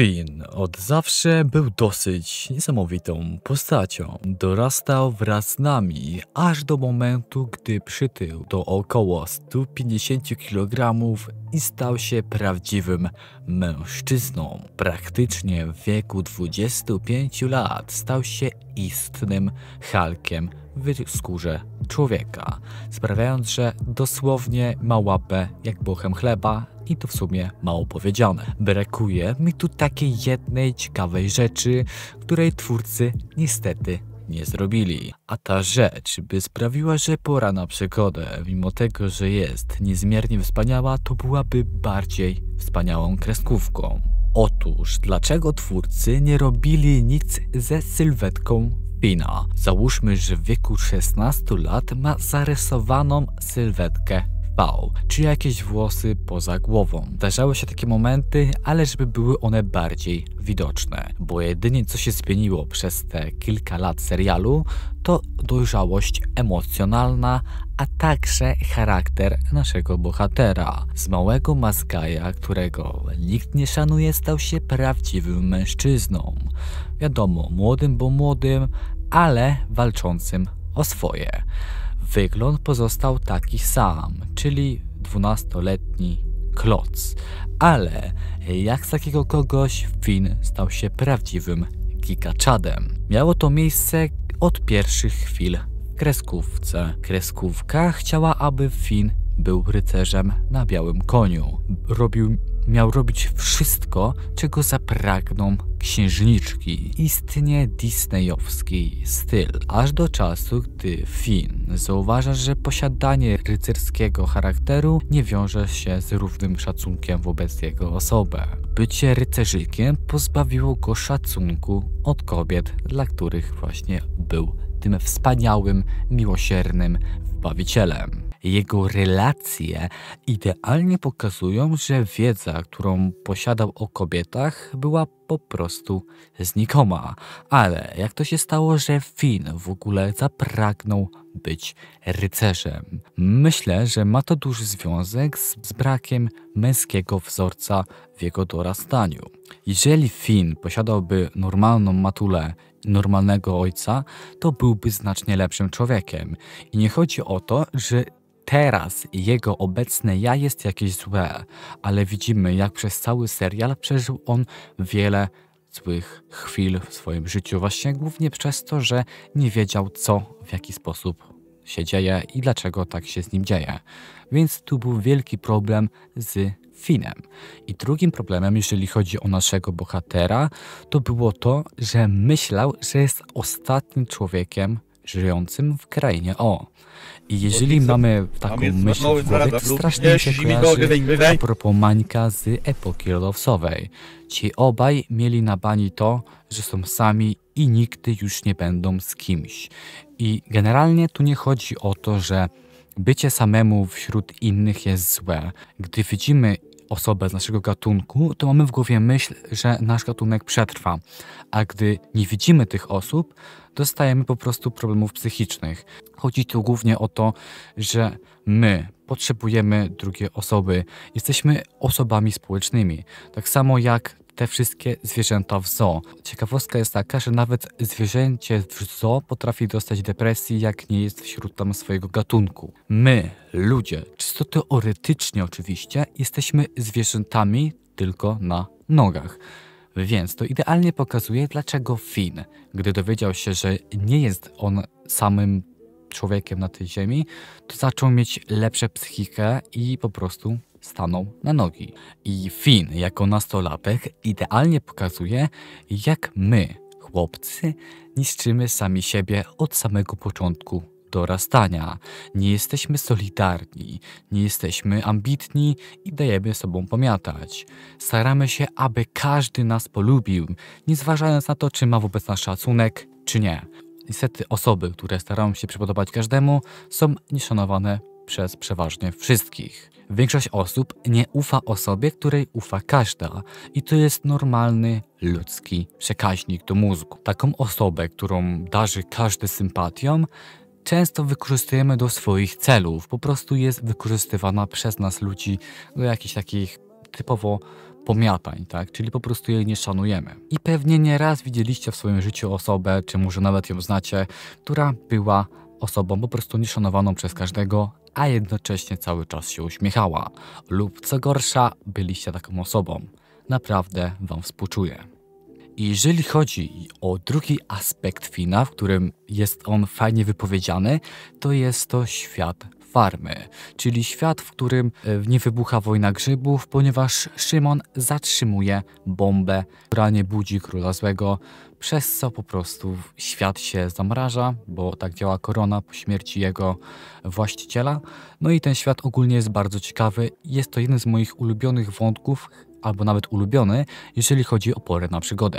Finn od zawsze był dosyć niesamowitą postacią. Dorastał wraz z nami, aż do momentu, gdy przytył do około 150 kg i stał się prawdziwym mężczyzną. Praktycznie w wieku 25 lat stał się istnym Hulkiem w skórze człowieka, sprawiając, że dosłownie ma łapę jak bochem chleba i to w sumie mało powiedziane. Brakuje mi tu takiej jednej ciekawej rzeczy, której twórcy niestety nie zrobili. A ta rzecz by sprawiła, że pora na przygodę, mimo tego, że jest niezmiernie wspaniała, to byłaby bardziej wspaniałą kreskówką. Otóż, dlaczego twórcy nie robili nic ze sylwetką Pino, załóżmy, że w wieku 16 lat ma zarysowaną sylwetkę czy jakieś włosy poza głową. Zdarzały się takie momenty, ale żeby były one bardziej widoczne, bo jedynie co się zmieniło przez te kilka lat serialu, to dojrzałość emocjonalna, a także charakter naszego bohatera. Z małego Mazgaja, którego nikt nie szanuje, stał się prawdziwym mężczyzną. Wiadomo, młodym bo młodym, ale walczącym o swoje. Wygląd pozostał taki sam, czyli 12-letni kloc. Ale jak z takiego kogoś Finn stał się prawdziwym gigaczadem? Miało to miejsce od pierwszych chwil w kreskówce. Kreskówka chciała, aby Finn był rycerzem na białym koniu. Robił miał robić wszystko, czego zapragną księżniczki. Istnie disneyowski styl, aż do czasu, gdy Finn zauważa, że posiadanie rycerskiego charakteru nie wiąże się z równym szacunkiem wobec jego osoby. Bycie rycerzykiem pozbawiło go szacunku od kobiet, dla których właśnie był tym wspaniałym, miłosiernym wbawicielem. Jego relacje idealnie pokazują, że wiedza, którą posiadał o kobietach, była po prostu znikoma. Ale jak to się stało, że Finn w ogóle zapragnął być rycerzem? Myślę, że ma to duży związek z, z brakiem męskiego wzorca w jego dorastaniu. Jeżeli Finn posiadałby normalną matulę normalnego ojca, to byłby znacznie lepszym człowiekiem. I nie chodzi o to, że teraz jego obecne ja jest jakieś złe, ale widzimy, jak przez cały serial przeżył on wiele złych chwil w swoim życiu, właśnie głównie przez to, że nie wiedział, co, w jaki sposób się dzieje i dlaczego tak się z nim dzieje. Więc tu był wielki problem z Finem. I drugim problemem, jeżeli chodzi o naszego bohatera, to było to, że myślał, że jest ostatnim człowiekiem żyjącym w krainie O. I jeżeli mamy taką myśl w głowie, to strasznie się kojarzy a propos Mańka z epoki lodowcowej. Ci obaj mieli na bani to, że są sami i nigdy już nie będą z kimś. I generalnie tu nie chodzi o to, że bycie samemu wśród innych jest złe. Gdy widzimy osobę z naszego gatunku, to mamy w głowie myśl, że nasz gatunek przetrwa, a gdy nie widzimy tych osób, dostajemy po prostu problemów psychicznych. Chodzi tu głównie o to, że my potrzebujemy drugiej osoby, jesteśmy osobami społecznymi. Tak samo jak te wszystkie zwierzęta w zoo. Ciekawostka jest taka, że nawet zwierzęcie w zoo potrafi dostać depresji, jak nie jest wśród tam swojego gatunku. My, ludzie, czysto teoretycznie oczywiście, jesteśmy zwierzętami tylko na nogach. Więc to idealnie pokazuje, dlaczego Finn, gdy dowiedział się, że nie jest on samym człowiekiem na tej ziemi, to zaczął mieć lepsze psychikę i po prostu stanął na nogi. I Finn jako nastolatek idealnie pokazuje, jak my, chłopcy, niszczymy sami siebie od samego początku dorastania. Nie jesteśmy solidarni, nie jesteśmy ambitni i dajemy sobą pomiatać. Staramy się, aby każdy nas polubił, nie zważając na to, czy ma wobec nas szacunek, czy nie niestety osoby, które starają się przypodobać każdemu, są nieszanowane przez przeważnie wszystkich. Większość osób nie ufa osobie, której ufa każda i to jest normalny ludzki przekaźnik do mózgu. Taką osobę, którą darzy każdy sympatią, często wykorzystujemy do swoich celów. Po prostu jest wykorzystywana przez nas ludzi do jakichś takich typowo pomiatań, tak? czyli po prostu jej nie szanujemy. I pewnie nieraz widzieliście w swoim życiu osobę, czy może nawet ją znacie, która była osobą po prostu nieszanowaną przez każdego, a jednocześnie cały czas się uśmiechała. Lub co gorsza, byliście taką osobą. Naprawdę Wam współczuję. I jeżeli chodzi o drugi aspekt Fina, w którym jest on fajnie wypowiedziany, to jest to świat farmy, czyli świat, w którym e, nie wybucha wojna grzybów, ponieważ Szymon zatrzymuje bombę, która nie budzi króla złego, przez co po prostu świat się zamraża, bo tak działa korona po śmierci jego właściciela. No i ten świat ogólnie jest bardzo ciekawy. Jest to jeden z moich ulubionych wątków, albo nawet ulubiony, jeżeli chodzi o porę na przygodę.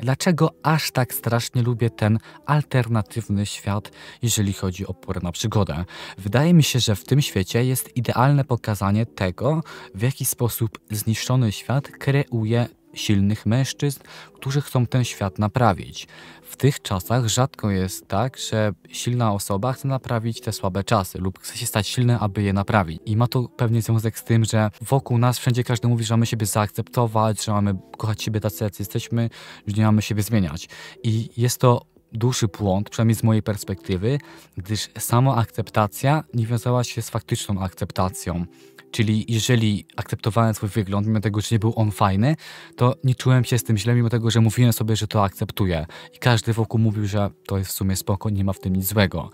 Dlaczego aż tak strasznie lubię ten alternatywny świat, jeżeli chodzi o porę na przygodę? Wydaje mi się, że w tym świecie jest idealne pokazanie tego, w jaki sposób zniszczony świat kreuje silnych mężczyzn, którzy chcą ten świat naprawić. W tych czasach rzadko jest tak, że silna osoba chce naprawić te słabe czasy lub chce się stać silna, aby je naprawić. I ma to pewnie związek z tym, że wokół nas wszędzie każdy mówi, że mamy siebie zaakceptować, że mamy kochać siebie tacy, jak jesteśmy, że nie mamy siebie zmieniać. I jest to duży błąd, przynajmniej z mojej perspektywy, gdyż samo akceptacja nie wiązała się z faktyczną akceptacją. Czyli jeżeli akceptowałem swój wygląd, mimo tego, że nie był on fajny, to nie czułem się z tym źle, mimo tego, że mówiłem sobie, że to akceptuję. I każdy wokół mówił, że to jest w sumie spoko, nie ma w tym nic złego.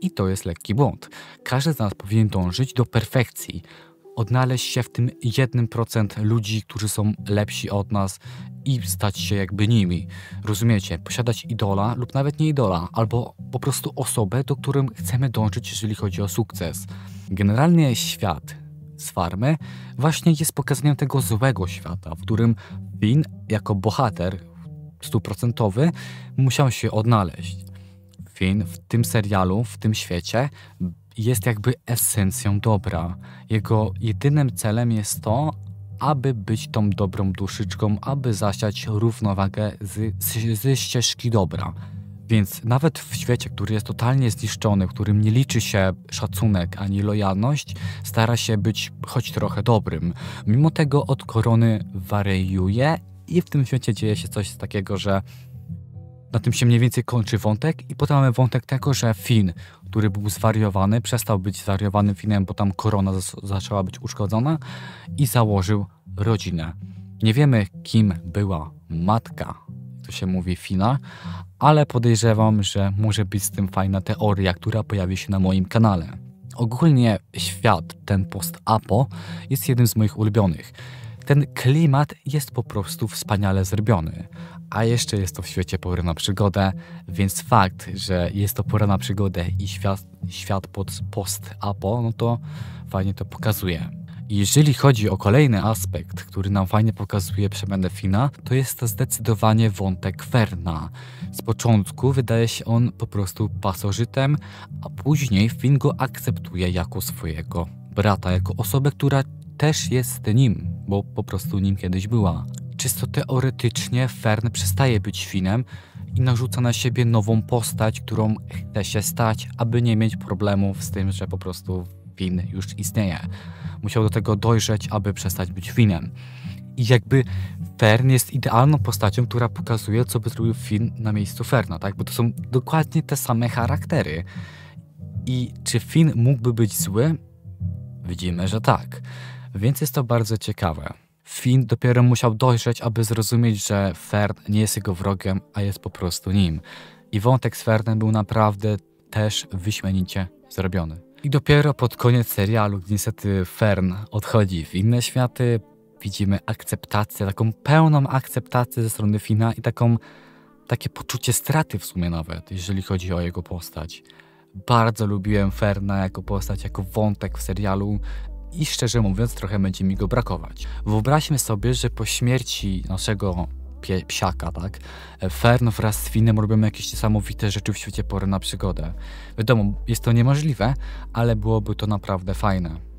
I to jest lekki błąd. Każdy z nas powinien dążyć do perfekcji odnaleźć się w tym 1% ludzi, którzy są lepsi od nas i stać się jakby nimi. Rozumiecie? Posiadać idola lub nawet nie idola, albo po prostu osobę, do którym chcemy dążyć, jeżeli chodzi o sukces. Generalnie świat z farmy właśnie jest pokazaniem tego złego świata, w którym Finn jako bohater stuprocentowy musiał się odnaleźć. Finn w tym serialu, w tym świecie jest jakby esencją dobra. Jego jedynym celem jest to, aby być tą dobrą duszyczką, aby zasiać równowagę z, z, z ścieżki dobra. Więc nawet w świecie, który jest totalnie zniszczony, w którym nie liczy się szacunek ani lojalność, stara się być choć trochę dobrym. Mimo tego od korony wariuje i w tym świecie dzieje się coś takiego, że na tym się mniej więcej kończy wątek i potem mamy wątek tego, że Finn, który był zwariowany, przestał być zwariowanym Finem, bo tam korona zaczęła być uszkodzona i założył rodzinę. Nie wiemy, kim była matka, to się mówi Fina, ale podejrzewam, że może być z tym fajna teoria, która pojawi się na moim kanale. Ogólnie świat, ten post-apo, jest jednym z moich ulubionych. Ten klimat jest po prostu wspaniale zrobiony. A jeszcze jest to w świecie pora na przygodę, więc fakt, że jest to pora na przygodę i świat, świat pod post-apo, no to fajnie to pokazuje. Jeżeli chodzi o kolejny aspekt, który nam fajnie pokazuje przemianę Fina, to jest to zdecydowanie wątek Ferna. Z początku wydaje się on po prostu pasożytem, a później Fin go akceptuje jako swojego brata, jako osobę, która też jest nim, bo po prostu nim kiedyś była. Czysto teoretycznie Fern przestaje być Finem i narzuca na siebie nową postać, którą chce się stać, aby nie mieć problemów z tym, że po prostu Fin już istnieje. Musiał do tego dojrzeć, aby przestać być Finem. I jakby Fern jest idealną postacią, która pokazuje, co by zrobił Finn na miejscu Ferna, tak? Bo to są dokładnie te same charaktery. I czy Finn mógłby być zły? Widzimy, że tak więc jest to bardzo ciekawe. Finn dopiero musiał dojrzeć, aby zrozumieć, że Fern nie jest jego wrogiem, a jest po prostu nim. I wątek z Fernem był naprawdę też wyśmienicie zrobiony. I dopiero pod koniec serialu, gdy niestety Fern odchodzi w inne światy, widzimy akceptację, taką pełną akceptację ze strony Fina i taką, takie poczucie straty w sumie nawet, jeżeli chodzi o jego postać. Bardzo lubiłem Ferna jako postać, jako wątek w serialu i szczerze mówiąc trochę będzie mi go brakować. Wyobraźmy sobie, że po śmierci naszego pie, psiaka, tak? Fern wraz z Finem robimy jakieś niesamowite rzeczy w świecie pory na przygodę. Wiadomo, jest to niemożliwe, ale byłoby to naprawdę fajne.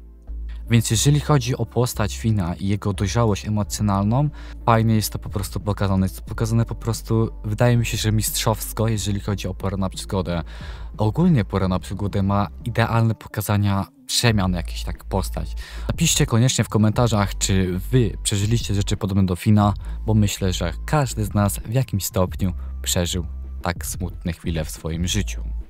Więc jeżeli chodzi o postać Fina i jego dojrzałość emocjonalną, fajnie jest to po prostu pokazane. Jest to pokazane po prostu, wydaje mi się, że mistrzowsko, jeżeli chodzi o Porę na Przygodę. Ogólnie Pora na Przygodę ma idealne pokazania przemian jakiś tak postać. Napiszcie koniecznie w komentarzach, czy wy przeżyliście rzeczy podobne do Fina, bo myślę, że każdy z nas w jakimś stopniu przeżył tak smutne chwile w swoim życiu.